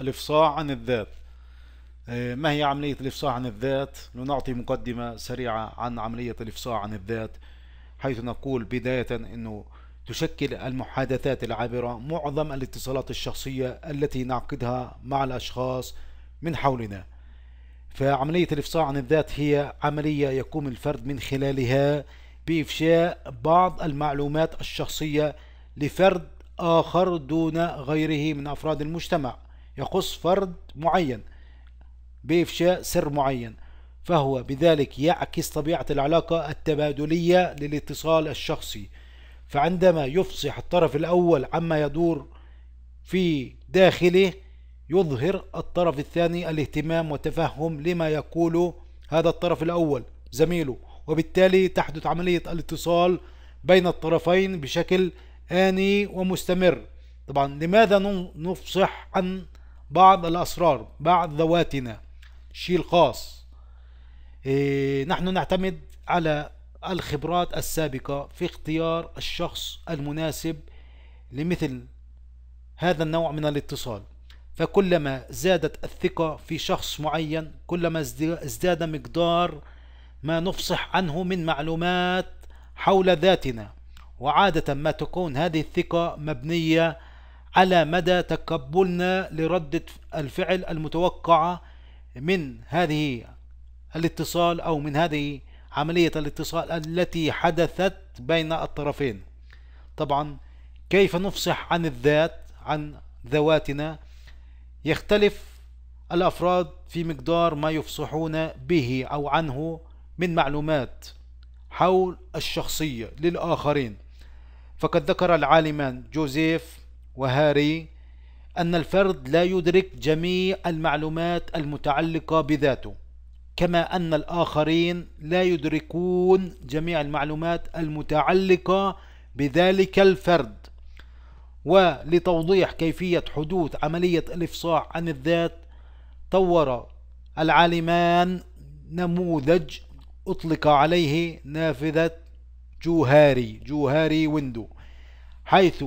الإفصاح عن الذات آه، ما هي عملية الإفصاح عن الذات؟ لنعطي مقدمة سريعة عن عملية الإفصاح عن الذات حيث نقول بداية أنه تشكل المحادثات العابرة معظم الاتصالات الشخصية التي نعقدها مع الأشخاص من حولنا فعملية الإفصاح عن الذات هي عملية يقوم الفرد من خلالها بإفشاء بعض المعلومات الشخصية لفرد آخر دون غيره من أفراد المجتمع يخص فرد معين بإفشاء سر معين فهو بذلك يعكس طبيعة العلاقة التبادلية للاتصال الشخصي فعندما يفصح الطرف الأول عما يدور في داخله يظهر الطرف الثاني الاهتمام والتفهم لما يقوله هذا الطرف الأول زميله وبالتالي تحدث عملية الاتصال بين الطرفين بشكل آني ومستمر طبعا لماذا نفصح عن بعض الأسرار بعض ذواتنا شيء خاص إيه نحن نعتمد على الخبرات السابقة في اختيار الشخص المناسب لمثل هذا النوع من الاتصال فكلما زادت الثقة في شخص معين كلما ازداد مقدار ما نفصح عنه من معلومات حول ذاتنا وعادة ما تكون هذه الثقة مبنية على مدى تقبلنا لردة الفعل المتوقعة من هذه الاتصال أو من هذه عملية الاتصال التي حدثت بين الطرفين طبعا كيف نفصح عن الذات عن ذواتنا يختلف الأفراد في مقدار ما يفصحون به أو عنه من معلومات حول الشخصية للآخرين فقد ذكر العالمان جوزيف وهاري أن الفرد لا يدرك جميع المعلومات المتعلقة بذاته كما أن الآخرين لا يدركون جميع المعلومات المتعلقة بذلك الفرد ولتوضيح كيفية حدوث عملية الإفصاح عن الذات طور العالمان نموذج أطلق عليه نافذة جوهاري جوهاري ويندو حيث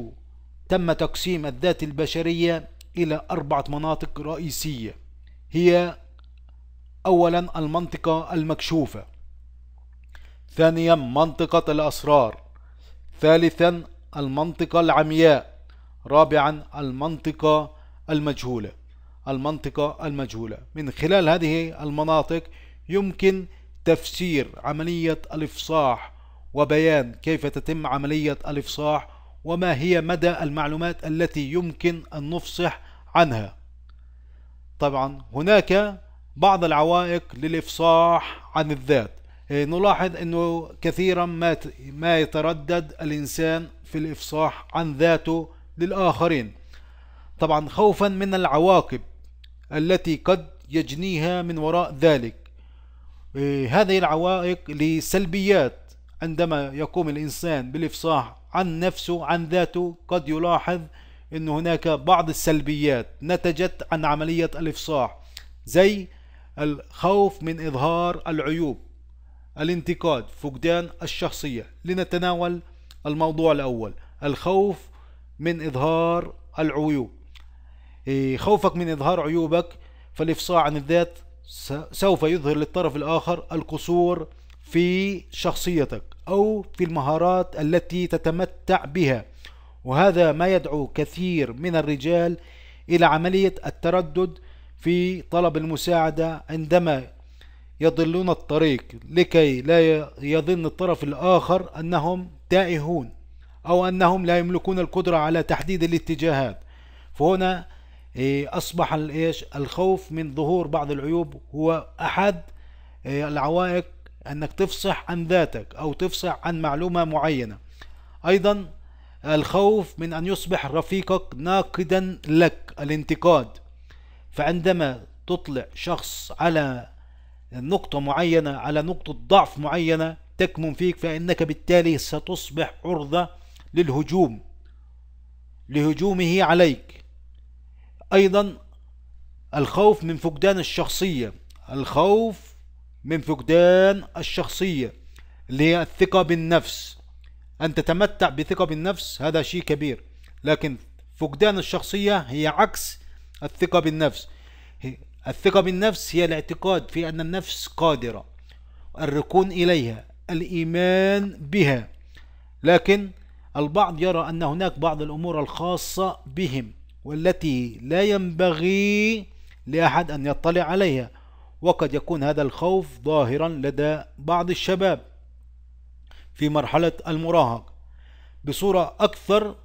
تم تقسيم الذات البشرية إلى أربعة مناطق رئيسية هي أولا المنطقة المكشوفة ثانيا منطقة الأسرار ثالثا المنطقة العمياء رابعا المنطقة المجهولة المنطقة المجهولة من خلال هذه المناطق يمكن تفسير عملية الإفصاح وبيان كيف تتم عملية الإفصاح وما هي مدى المعلومات التي يمكن أن نفصح عنها طبعا هناك بعض العوائق للإفصاح عن الذات إيه، نلاحظ أنه كثيرا ما, يتردد الإنسان في الإفصاح عن ذاته للآخرين طبعا خوفا من العواقب التي قد يجنيها من وراء ذلك إيه، هذه العوائق لسلبيات عندما يقوم الإنسان بالإفصاح عن نفسه عن ذاته قد يلاحظ أن هناك بعض السلبيات نتجت عن عملية الإفصاح زي الخوف من إظهار العيوب الانتقاد فقدان الشخصية لنتناول الموضوع الأول الخوف من إظهار العيوب إيه، خوفك من إظهار عيوبك فالإفصاح عن الذات سوف يظهر للطرف الآخر القصور في شخصيتك أو في المهارات التي تتمتع بها وهذا ما يدعو كثير من الرجال إلى عملية التردد في طلب المساعدة عندما يضلون الطريق لكي لا يظن الطرف الآخر أنهم تائهون أو أنهم لا يملكون القدرة على تحديد الاتجاهات فهنا إيه، أصبح الخوف من ظهور بعض العيوب هو أحد إيه، العوائق أنك تفصح عن ذاتك أو تفصح عن معلومة معينة أيضا الخوف من أن يصبح رفيقك ناقدا لك الانتقاد فعندما تطلع شخص على نقطة معينة على نقطة ضعف معينة تكمن فيك فإنك بالتالي ستصبح عرضة للهجوم لهجومه عليك أيضا الخوف من فقدان الشخصية الخوف من فقدان الشخصية اللي هي الثقة بالنفس أن تتمتع بثقة بالنفس هذا شيء كبير لكن فقدان الشخصية هي عكس الثقة بالنفس الثقة بالنفس هي الاعتقاد في أن النفس قادرة الركون إليها الإيمان بها لكن البعض يرى أن هناك بعض الأمور الخاصة بهم والتي لا ينبغي لأحد أن يطلع عليها وقد يكون هذا الخوف ظاهرا لدى بعض الشباب في مرحلة المراهق بصورة أكثر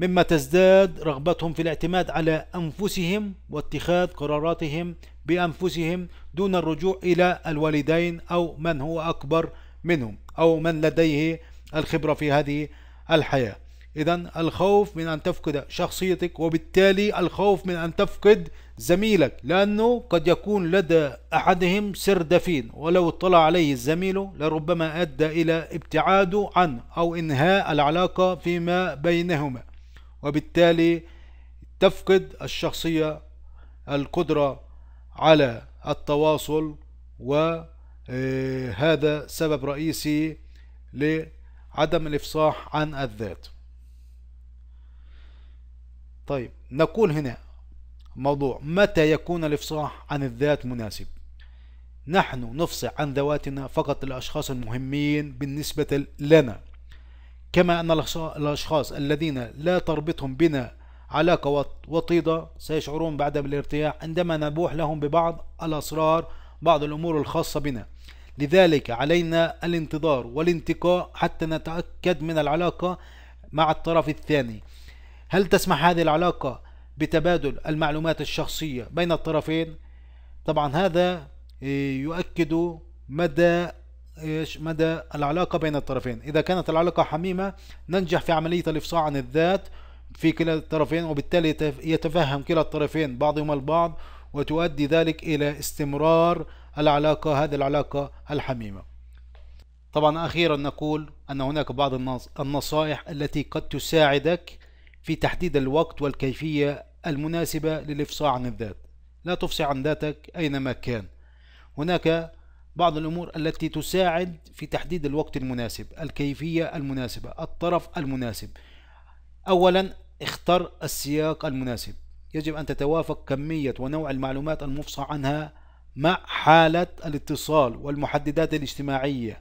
مما تزداد رغبتهم في الاعتماد على أنفسهم واتخاذ قراراتهم بأنفسهم دون الرجوع إلى الوالدين أو من هو أكبر منهم أو من لديه الخبرة في هذه الحياة إذا الخوف من أن تفقد شخصيتك وبالتالي الخوف من أن تفقد زميلك لأنه قد يكون لدى أحدهم سر دفين ولو اطلع عليه زميله لربما أدى إلى ابتعاده عنه أو إنهاء العلاقة فيما بينهما وبالتالي تفقد الشخصية القدرة على التواصل وهذا آه، سبب رئيسي لعدم الإفصاح عن الذات طيب نقول هنا موضوع متى يكون الافصاح عن الذات مناسب نحن نفصح عن ذواتنا فقط للأشخاص المهمين بالنسبة لنا كما أن الأشخاص الذين لا تربطهم بنا علاقة وطيدة سيشعرون بعد بالارتياح عندما نبوح لهم ببعض الأسرار بعض الأمور الخاصة بنا لذلك علينا الانتظار والانتقاء حتى نتأكد من العلاقة مع الطرف الثاني هل تسمح هذه العلاقة بتبادل المعلومات الشخصية بين الطرفين؟ طبعا هذا آه، يؤكد مدى ايش مدى العلاقة بين الطرفين إذا كانت العلاقة حميمة ننجح في عملية الإفصاح عن الذات في كلا الطرفين وبالتالي يتفهم كلا الطرفين بعضهما البعض وتؤدي ذلك إلى استمرار العلاقة هذه العلاقة الحميمة طبعا أخيرا نقول أن هناك بعض النصائح التي قد تساعدك في تحديد الوقت والكيفية المناسبة للإفصاح عن الذات لا تفصح عن ذاتك أينما كان هناك بعض الأمور التي تساعد في تحديد الوقت المناسب الكيفية المناسبة الطرف المناسب أولا اختر السياق المناسب يجب أن تتوافق كمية ونوع المعلومات المفصى عنها مع حالة الاتصال والمحددات الاجتماعية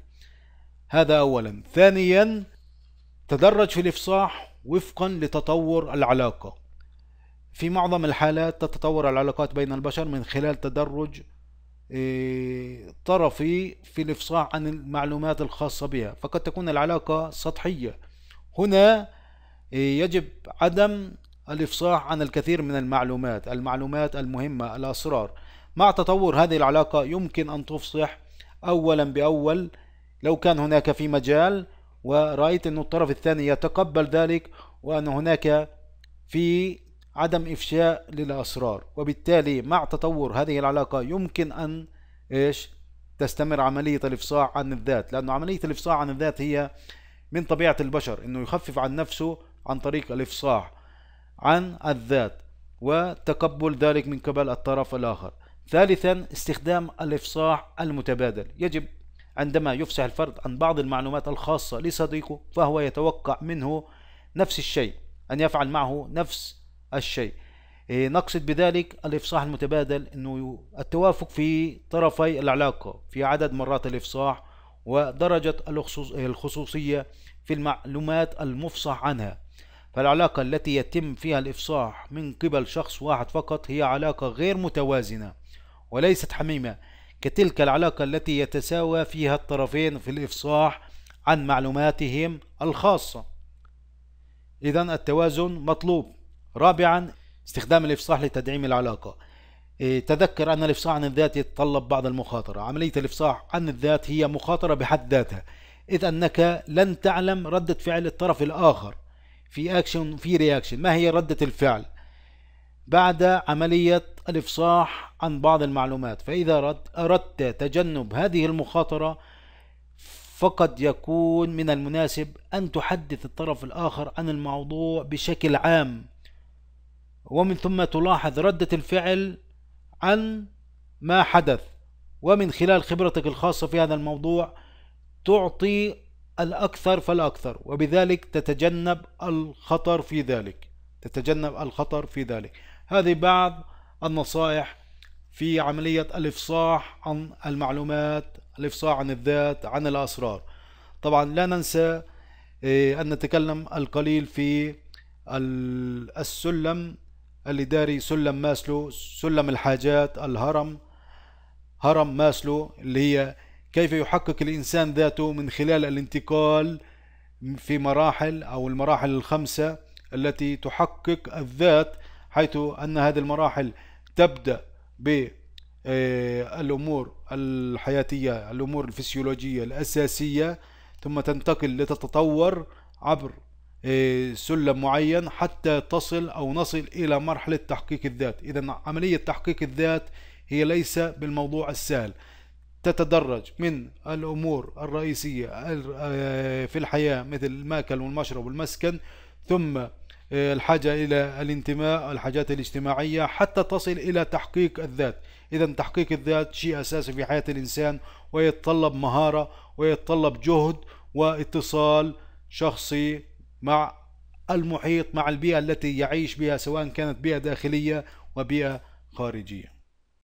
هذا أولا ثانيا تدرج في الإفصاح وفقا لتطور العلاقة في معظم الحالات تتطور العلاقات بين البشر من خلال تدرج آه، طرفي في الإفصاح عن المعلومات الخاصة بها فقد تكون العلاقة سطحية هنا آه، يجب عدم الإفصاح عن الكثير من المعلومات المعلومات المهمة الأسرار مع تطور هذه العلاقة يمكن أن تفصح أولا بأول لو كان هناك في مجال ورأيت أن الطرف الثاني يتقبل ذلك وأن هناك في عدم إفشاء للأسرار وبالتالي مع تطور هذه العلاقة يمكن أن إيش تستمر عملية الإفصاع عن الذات لأن عملية الإفصاع عن الذات هي من طبيعة البشر أنه يخفف عن نفسه عن طريق الإفصاح عن الذات وتقبل ذلك من قبل الطرف الآخر ثالثا استخدام الإفصاح المتبادل يجب عندما يفسح الفرد عن بعض المعلومات الخاصة لصديقه فهو يتوقع منه نفس الشيء أن يفعل معه نفس الشيء إيه، نقصد بذلك الإفصاح المتبادل أنه التوافق في طرفي العلاقة في عدد مرات الإفصاح ودرجة الخصوصية في المعلومات المفصح عنها فالعلاقة التي يتم فيها الإفصاح من قبل شخص واحد فقط هي علاقة غير متوازنة وليست حميمة كتلك العلاقة التي يتساوى فيها الطرفين في الإفصاح عن معلوماتهم الخاصة إذا التوازن مطلوب رابعا استخدام الإفصاح لتدعيم العلاقة إيه، تذكر أن الإفصاح عن الذات يتطلب بعض المخاطرة عملية الإفصاح عن الذات هي مخاطرة بحد ذاتها إذ أنك لن تعلم ردة فعل الطرف الآخر في أكشن في رياكشن ما هي ردة الفعل بعد عملية الإفصاح عن بعض المعلومات فإذا أردت تجنب هذه المخاطرة فقد يكون من المناسب أن تحدث الطرف الآخر عن الموضوع بشكل عام ومن ثم تلاحظ ردة الفعل عن ما حدث ومن خلال خبرتك الخاصة في هذا الموضوع تعطي الأكثر فالأكثر وبذلك تتجنب الخطر في ذلك تتجنب الخطر في ذلك هذه بعض النصائح في عملية الإفصاح عن المعلومات الإفصاح عن الذات عن الأسرار طبعا لا ننسى آه، أن نتكلم القليل في السلم الإداري سلم ماسلو سلم الحاجات الهرم هرم ماسلو اللي هي كيف يحقق الإنسان ذاته من خلال الانتقال في مراحل أو المراحل الخمسة التي تحقق الذات حيث أن هذه المراحل تبدأ ب آه، الأمور الحياتية الأمور الفسيولوجية الأساسية ثم تنتقل لتتطور عبر آه، سلم معين حتى تصل أو نصل إلى مرحلة تحقيق الذات إذا عملية تحقيق الذات هي ليس بالموضوع السهل تتدرج من الأمور الرئيسية آه، في الحياة مثل الماكل والمشرب والمسكن ثم آه، الحاجة إلى الانتماء الحاجات الاجتماعية حتى تصل إلى تحقيق الذات إذا تحقيق الذات شيء أساسي في حياة الإنسان ويتطلب مهارة ويتطلب جهد واتصال شخصي مع المحيط مع البيئة التي يعيش بها سواء كانت بيئة داخلية وبيئة خارجية